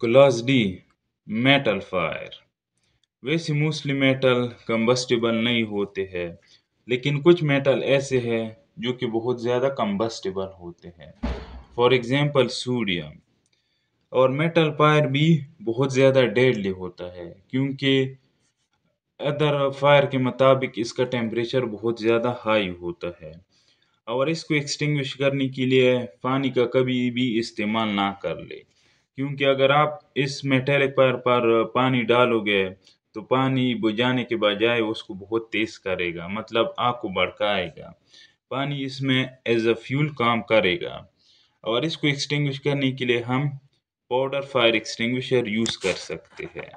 class D metal fire वैसे mostly metal combustible नहीं होते हैं लेकिन कुछ मेटल ऐसे हैं जो कि बहुत ज़्यादा कंबस्टेबल होते हैं फॉर एग्ज़ाम्पल सोडियम और मेटल फायर भी बहुत ज़्यादा डेडली होता है क्योंकि अदर फायर के मुताबिक इसका टेम्परेचर बहुत ज़्यादा हाई होता है और इसको एक्सटिंग्विश करने के लिए पानी का कभी भी इस्तेमाल ना कर ले क्योंकि अगर आप इस मेटेलिक पर पर पानी डालोगे तो पानी बुझाने के बजाय उसको बहुत तेज़ करेगा मतलब आग को भड़काएगा पानी इसमें एज अ फ्यूल काम करेगा और इसको एक्सटिंग करने के लिए हम पाउडर फायर एक्सटिंग्विशर यूज़ कर सकते हैं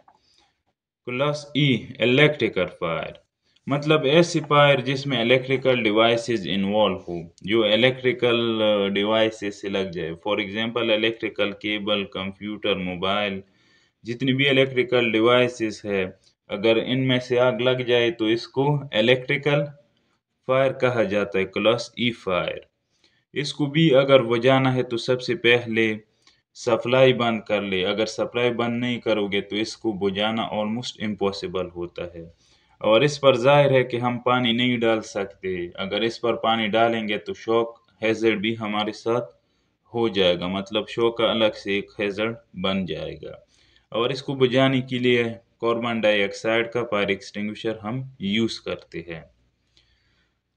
क्लास ई इलेक्ट्रिकल फायर मतलब पायर जिसमें इलेक्ट्रिकल डिवाइसेस इन्वॉल्व हो जो इलेक्ट्रिकल डिवाइसेस uh, से लग जाए for example electrical cable computer mobile जितनी भी इलेक्ट्रिकल डिवाइसेस है अगर इनमें से आग लग जाए तो इसको इलेक्ट्रिकल फायर कहा जाता है क्लास ई फायर इसको भी अगर बुझाना है तो सबसे पहले सप्लाई बंद कर ले अगर सप्लाई बंद नहीं करोगे तो इसको बुझाना ऑलमोस्ट इम्पॉसिबल होता है और इस पर जाहिर है कि हम पानी नहीं डाल सकते अगर इस पर पानी डालेंगे तो शौक हैजर्ड भी हमारे साथ हो जाएगा मतलब शॉक का अलग से एक हैजर्ड बन जाएगा और इसको बुझाने के लिए कार्बन डाइऑक्साइड का फायर एक्सटिंग्विशर हम यूज़ करते हैं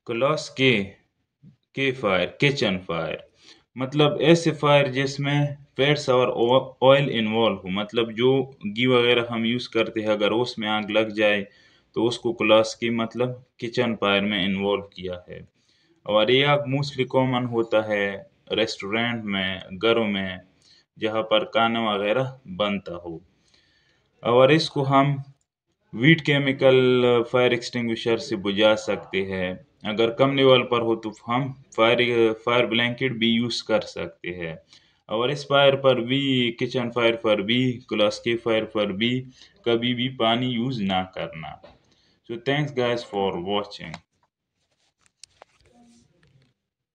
क्लॉस के के फायर किचन फायर मतलब ऐसे फायर जिसमें फैट्स और ऑयल इन्वॉल्व हो मतलब जो घी वगैरह हम यूज़ करते हैं अगर उसमें आग लग जाए तो उसको क्लास की मतलब किचन फायर में इन्वॉल्व किया है और ये अब मोस्टली कॉमन होता है रेस्टोरेंट में घरों में जहाँ पर खाना वगैरह बनता हो और इसको हम वीट केमिकल फायर एक्सटिंग्विशर से बुझा सकते हैं अगर कम लेवल पर हो तो हम फायर फायर ब्लैंकेट भी यूज़ कर सकते हैं और इस फायर पर भी किचन फायर पर भी क्लास के फायर पर भी कभी भी पानी यूज़ ना करना so thanks guys for watching